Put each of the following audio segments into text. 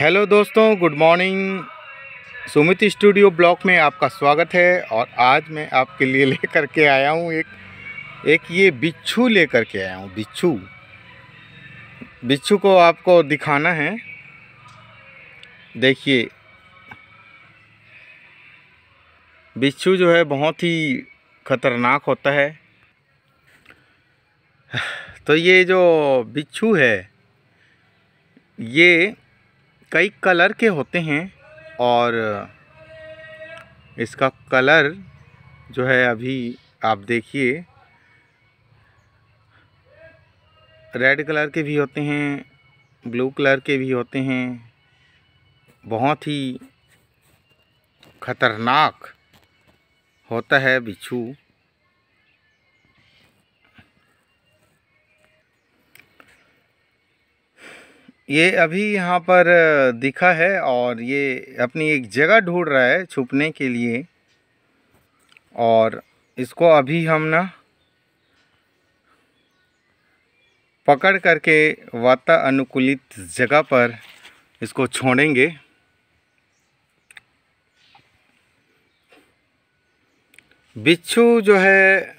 hello दोस्तों good morning Sumit studio block में आपका स्वागत है और आज मैं आपके लिए लेकर के आया हूँ एक एक ये बिच्छू लेकर के आया हूँ बिच्छू बिच्छू को आपको दिखाना है देखिए बिच्छू जो है बहुत ही खतरनाक होता है तो ये जो बिच्छू है ये कई कलर के होते हैं और इसका कलर जो है अभी आप देखिए रेड कलर के भी होते हैं ब्लू कलर के भी होते हैं बहुत ही खतरनाक होता है बिच्छू ये अभी यहाँ पर दिखा है और ये अपनी एक जगह ढूंढ रहा है छुपने के लिए और इसको अभी हम ना पकड़ करके वाता अनुकूलित जगह पर इसको छोड़ेंगे बिच्छू जो है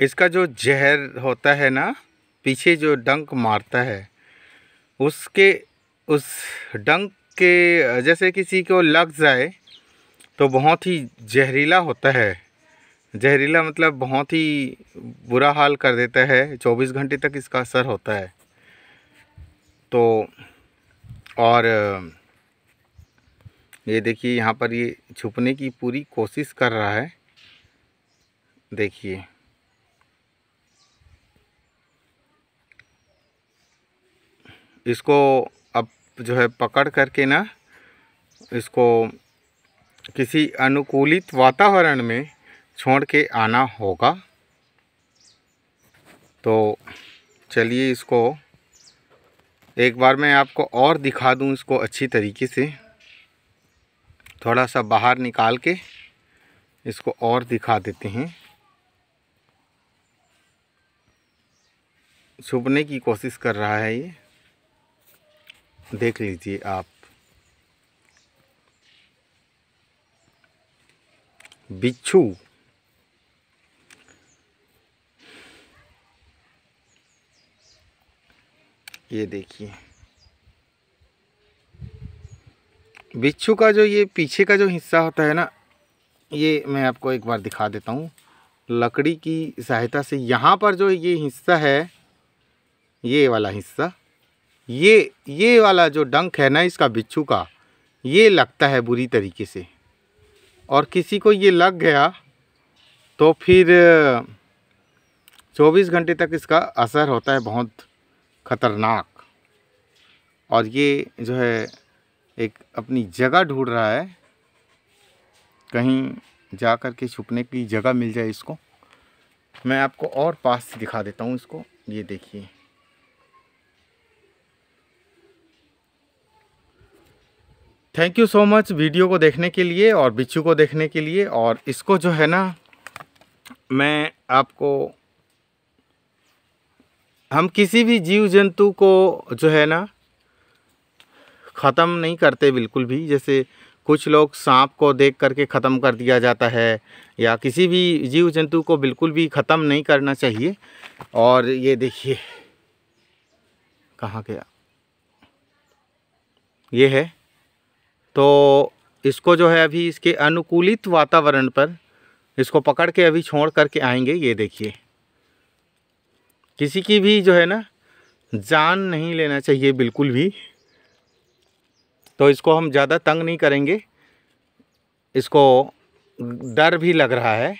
इसका जो जहर होता है ना पीछे जो डंक मारता है उसके उस डंक के जैसे किसी को लग जाए तो बहुत ही जहरीला होता है जहरीला मतलब बहुत ही बुरा हाल कर देता है 24 घंटे तक इसका असर होता है तो और ये देखिए यहाँ पर ये छुपने की पूरी कोशिश कर रहा है देखिए इसको अब जो है पकड़ करके ना इसको किसी अनुकूलित वातावरण में छोड़ के आना होगा तो चलिए इसको एक बार मैं आपको और दिखा दूं इसको अच्छी तरीके से थोड़ा सा बाहर निकाल के इसको और दिखा देते हैं छुपने की कोशिश कर रहा है ये देख लीजिए आप बिच्छू ये देखिए बिच्छू का जो ये पीछे का जो हिस्सा होता है ना ये मैं आपको एक बार दिखा देता हूँ लकड़ी की सहायता से यहाँ पर जो ये हिस्सा है ये वाला हिस्सा ये ये वाला जो डंक है ना इसका बिच्छू का ये लगता है बुरी तरीके से और किसी को ये लग गया तो फिर 24 घंटे तक इसका असर होता है बहुत ख़तरनाक और ये जो है एक अपनी जगह ढूंढ रहा है कहीं जा कर के छुपने की जगह मिल जाए इसको मैं आपको और पास दिखा देता हूँ इसको ये देखिए thank you so much video को देखने के लिए और बिच्छू को देखने के लिए और इसको जो है ना मैं आपको हम किसी भी जीव जंतु को जो है ना ख़त्म नहीं करते बिल्कुल भी जैसे कुछ लोग सांप को देख करके ख़त्म कर दिया जाता है या किसी भी जीव जंतु को बिल्कुल भी ख़त्म नहीं करना चाहिए और ये देखिए कहाँ गया ये है तो इसको जो है अभी इसके अनुकूलित वातावरण पर इसको पकड़ के अभी छोड़ करके आएंगे ये देखिए किसी की भी जो है ना जान नहीं लेना चाहिए बिल्कुल भी तो इसको हम ज़्यादा तंग नहीं करेंगे इसको डर भी लग रहा है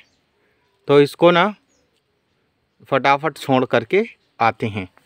तो इसको ना फटाफट छोड़ करके आते हैं